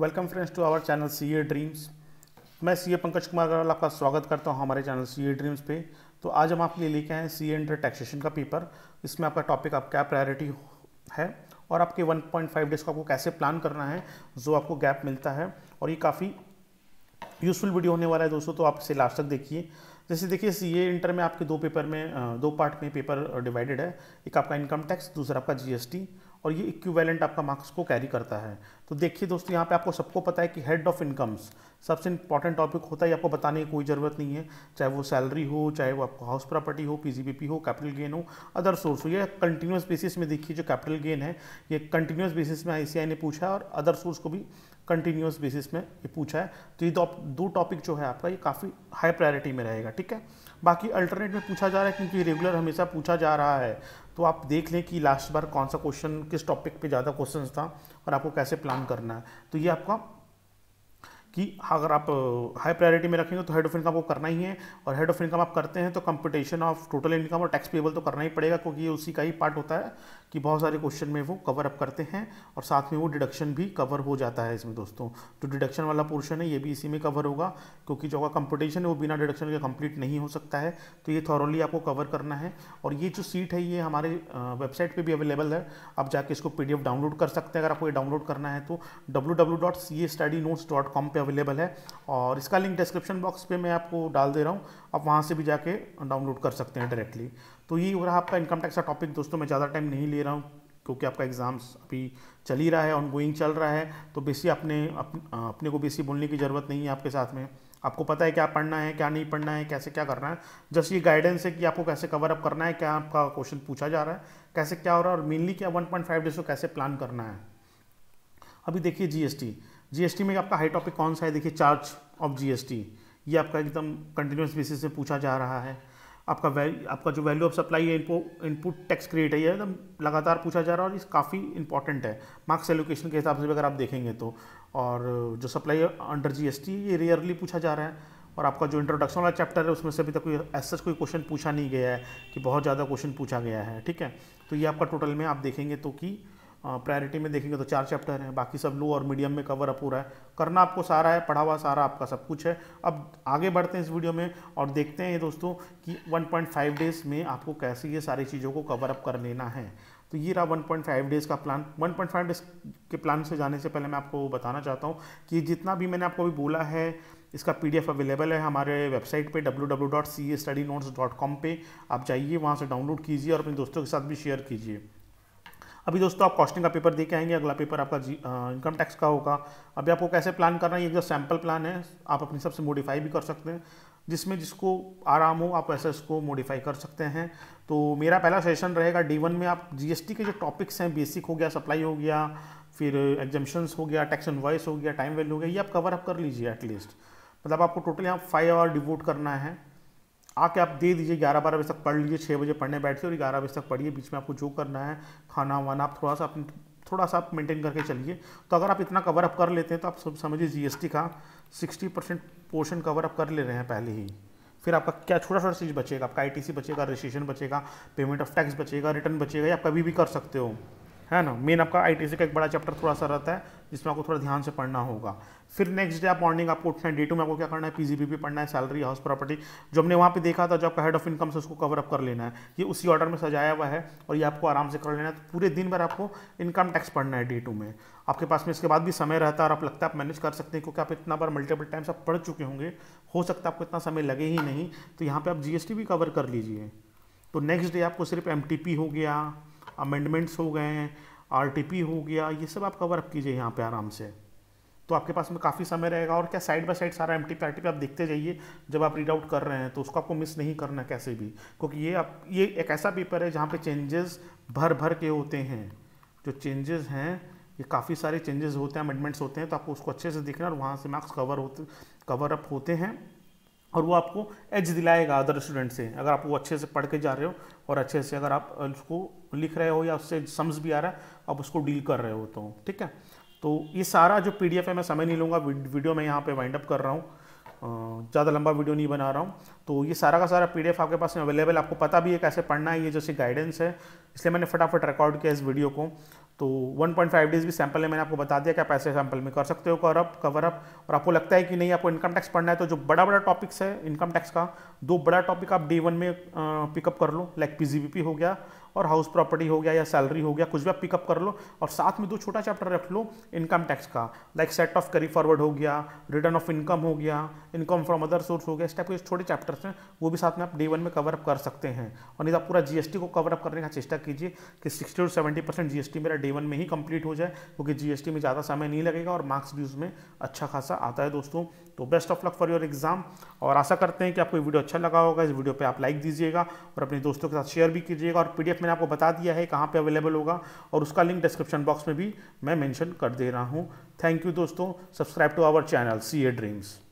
welcome friends to our channel C A dreams मैं C ए पंकज कुमार अग्रवाल आपका स्वागत करता हूं हमारे चैनल सी ए ड्रीम्स पे तो आज हम आपके लिए लेके आए हैं सी ए इंटर टैक्सेशन का पेपर इसमें आपका टॉपिक आप क्या प्रायोरिटी है और आपके 1.5 डेज को आपको कैसे प्लान करना है जो आपको गैप मिलता है और ये काफ़ी यूज़फुल वीडियो होने वाला है दोस्तों तो आप इसे लास्ट तक देखिए जैसे देखिए सी ए इंटर में आपके दो पेपर में दो पार्ट में पेपर डिवाइडेड है एक आपका इनकम टैक्स दूसरा आपका जी और ये इक्विवेलेंट आपका मार्क्स को कैरी करता है तो देखिए दोस्तों यहाँ पे आपको सबको पता है कि हेड ऑफ इनकम्स सबसे इंपॉर्टेंट टॉपिक होता है आपको बताने की कोई ज़रूरत नहीं है चाहे वो सैलरी हो चाहे वो आपको हाउस प्रॉपर्टी हो पीजीबीपी हो कैपिटल गेन हो अदर सोर्स हो या कंटिन्यूस बेसिस में देखिए जो कैपिटल गेन है ये कंटिन्यूस बेसिस में आई ने पूछा और अदर सोर्स को भी कंटिन्यूस बेसिस में ये पूछा है तो ये दो टॉपिक जो है आपका ये काफ़ी हाई प्रायोरिटी में रहेगा ठीक है बाकी अल्टरनेट में पूछा जा रहा है क्योंकि रेगुलर हमेशा पूछा जा रहा है तो आप देख लें कि लास्ट बार कौन सा क्वेश्चन किस टॉपिक पे ज़्यादा क्वेश्चन था और आपको कैसे प्लान करना है तो ये आपका कि अगर आप हाई प्रायोरिटी में रखेंगे तो हेड ऑफ इनकम को करना ही है और हेड ऑफ इनकम आप करते हैं तो कंपटीशन ऑफ टोटल इनकम और टैक्स पेबल तो करना ही पड़ेगा क्योंकि ये उसी का ही पार्ट होता है कि बहुत सारे क्वेश्चन में वो कवर अप करते हैं और साथ में वो डिडक्शन भी कवर हो जाता है इसमें दोस्तों जो तो डिडक्शन वाला पोर्शन है ये भी इसी में कवर होगा क्योंकि जो कंपटिशन कंपटीशन है वो बिना डिडक्शन के कंप्लीट नहीं हो सकता है तो ये थॉरली आपको कवर करना है और ये जो सीट है ये हमारे वेबसाइट पर भी अवेलेबल है आप जाके इसको पी डाउनलोड कर सकते हैं अगर आपको ये डाउनलोड करना है तो W W dot C A study notes dot com पर अवेलेबल है और इसका लिंक डिस्क्रिप्शन बॉक्स पे मैं आपको डाल दे रहा हूँ आप वहाँ से भी जाके डाउनलोड कर सकते हैं डायरेक्टली तो ये हो रहा आपका इनकम टैक्स का टॉपिक दोस्तों मैं ज़्यादा टाइम नहीं ले रहा हूँ क्योंकि आपका एग्ज़ाम्स अभी चल ही रहा है ऑन गोइंग चल रहा है तो बेसी अपने अप, अपने को बेसी बोलने की ज़रूरत नहीं है आपके साथ में आपको पता है क्या पढ़ना है क्या नहीं पढ़ना है कैसे क्या करना है जस्ट ये गाइडेंस है कि आपको कैसे कवर अप करना है क्या आपका क्वेश्चन पूछा जा रहा है कैसे क्या हो रहा है और मेनली क्या 1.5 डेज को कैसे प्लान करना है अभी देखिए जीएसटी जीएसटी में आपका हाई टॉपिक कौन सा है देखिए चार्ज ऑफ जीएसटी ये आपका एकदम कंटिन्यूस बेसिस से पूछा जा रहा है आपका वैल्यू आपका जो वैल्यू ऑफ सप्लाई है इनको इनपुट टैक्स क्रिएट है ये एकदम लगातार पूछा जा रहा है और ये काफ़ी इंपॉर्टेंट है मार्क्स एलोकेशन के हिसाब से भी अगर आप देखेंगे तो और जो सप्लाई अंडर जीएसटी ये रेयरली पूछा जा रहा है और आपका जो इंट्रोडक्शन वाला चैप्टर है उसमें से अभी तक कोई एस सच कोई क्वेश्चन पूछा नहीं गया है कि बहुत ज़्यादा क्वेश्चन पूछा गया है ठीक है तो ये आपका टोटल में आप देखेंगे तो कि प्रायोरिटी में देखेंगे तो चार चैप्टर हैं बाकी सब लो और मीडियम में कवर अप हो रहा है करना आपको सारा है पढ़ा हुआ सारा आपका सब कुछ है अब आगे बढ़ते हैं इस वीडियो में और देखते हैं दोस्तों कि 1.5 डेज में आपको कैसे ये सारी चीज़ों को कवर अप कर लेना है तो ये रहा 1.5 डेज़ का प्लान 1.5 डेज के प्लान से जाने से पहले मैं आपको बताना चाहता हूँ कि जितना भी मैंने आपको अभी बोला है इसका पी अवेलेबल है हमारे वेबसाइट पे www.cstudynotes.com पे आप जाइए वहाँ से डाउनलोड कीजिए और अपने दोस्तों के साथ भी शेयर कीजिए अभी दोस्तों आप कॉस्टिंग का पेपर देके आएंगे अगला पेपर आपका जी इनकम टैक्स का होगा अभी आपको कैसे प्लान करना है ये जो सैम्पल प्लान है आप अपने हिसाब से मॉडिफाई भी कर सकते हैं जिसमें जिसको आराम हो आप वैसे इसको मॉडिफाई कर सकते हैं तो मेरा पहला सेशन रहेगा डी वन में आप जीएसटी के जो टॉपिक्स हैं बेसिक हो गया सप्लाई हो गया फिर एग्जामिशंस हो गया टैक्स इनवाइस हो गया टाइम वैल्यू हो गया ये आप कवर अप कर लीजिए एटलीस्ट मतलब आपको टोटल यहाँ फाइव आवर डिवोट करना है आके आप दे दीजिए ग्यारह बारह बजे तक पढ़ लीजिए छः बजे पढ़ने बैठिए और ग्यारह बजे तक पढ़िए बीच में आपको जो करना है खाना वाना आप थोड़ा सा अपने थोड़ा सा आप मेंटेन करके चलिए तो अगर आप इतना कवर अप कर लेते हैं तो आप सब समझिए जीएसटी का 60 परसेंट पोर्शन कवर अप कर ले रहे हैं पहले ही फिर आपका क्या छोटा छोटा चीज़ बचेगा आपका आईटीसी बचेगा रजिस्ट्रेशन बचेगा पेमेंट ऑफ टैक्स बचेगा रिटर्न बचेगा या कभी भी कर सकते हो है ना मेन आपका आईटीसी का एक बड़ा चैप्टर थोड़ा सा रहता है जिसमें आपको थोड़ा ध्यान से पढ़ना होगा फिर नेक्स्ट डे आप मॉर्निंग आपको उठना है डे टू में आपको क्या करना है पीजीबीपी पढ़ना है सैलरी हाउस प्रॉपर्टी जो हमने वहाँ पे देखा था जो आपका हेड ऑफ इनकम से उसको कवर अप कर लेना है ये उसी ऑर्डर में सजाया हुआ है और ये आपको आराम से कर लेना है तो पूरे दिन भर आपको इनकम टैक्स पढ़ना है डे टू में आपके पास में इसके बाद भी समय रहता है और आप लगता है आप मैनेज कर सकते हैं क्योंकि आप इतना बार मल्टीपल टाइम्स आप पढ़ चुके होंगे हो सकता है आपको इतना समय लगे ही नहीं तो यहाँ पर आप जी भी कवर कर लीजिए तो नेक्स्ट डे आपको सिर्फ एम हो गया अमेंडमेंट्स हो गए हैं आर हो गया ये सब आप कवर अप कीजिए यहाँ पे आराम से तो आपके पास में काफ़ी समय रहेगा और क्या साइड बाय साइड सारा एम टी पी आप देखते जाइए जब आप रीड आउट कर रहे हैं तो उसको आपको मिस नहीं करना कैसे भी क्योंकि ये आप ये एक ऐसा पेपर है जहाँ पे चेंजेस भर भर के होते हैं जो चेंजेस हैं ये काफ़ी सारे चेंजेस होते हैं अमेंडमेंट्स होते हैं तो आपको उसको अच्छे से देखना और वहाँ से मार्क्स कवर होते कवर अप होते हैं और वो आपको एज दिलाएगा अदर स्टूडेंट से अगर आप वो अच्छे से पढ़ के जा रहे हो और अच्छे से अगर आप उसको लिख रहे हो या उससे सम्स भी आ रहा है आप उसको डील कर रहे हो तो ठीक है तो ये सारा जो पी है मैं समय नहीं लूँगा वीडियो मैं यहाँ पर वाइंड अप कर रहा हूँ ज़्यादा लंबा वीडियो नहीं बना रहा हूँ तो ये सारा का सारा पीडीएफ आपके पास में अवेलेबल आपको पता भी है कैसे पढ़ना है ये जैसे गाइडेंस है इसलिए मैंने फटाफट रिकॉर्ड किया इस वीडियो को तो 1.5 डेज भी सैंपल है मैंने आपको बता दिया कि आप ऐसे सैंपल में कर सकते हो कवर अप कवर अप और आपको लगता है कि नहीं आपको इनकम टैक्स पढ़ना है तो जो बड़ा बड़ा टॉपिक्स है इनकम टैक्स का दो बड़ा टॉपिक आप डे वन में पिकअप कर लो लाइक पी हो गया और हाउस प्रॉपर्टी हो गया या सैलरी हो गया कुछ भी आप पिकअप कर लो और साथ में दो छोटा चैप्टर रख लो इनकम टैक्स का like set off carry forward हो गया रिटर्न ऑफ इनकम हो गया इनकम फ्रॉम अदर सोर्स हो गया इस टाइप के छोटे चैप्टर्स हैं वो भी साथ में आप डे वन में कवरअप कर सकते हैं और नहीं तो आप पूरा जीएसटी को कवर अप करने का चेष्टा कीजिए कि sixty to seventy percent GST मेरा डे वन में ही कंप्लीट हो जाए क्योंकि जीएसटी में ज़्यादा समय नहीं लगेगा और मार्क्स भी उसमें अच्छा खासा आता है दोस्तों तो best of luck for your exam और आशा करते हैं कि आपको वीडियो अच्छा लगा होगा इस वीडियो पर आप लाइक दीजिएगा और अपने दोस्तों के साथ शेयर भी कीजिएगा और पीडीएफ मैंने आपको बता दिया है कहाँ पर अवेलेबल होगा और उसका लिंक डिस्क्रिप्शन बॉक्स में भी मैं मैंशन कर दे रहा हूँ थैंक यू दोस्तों subscribe to our channel C A dreams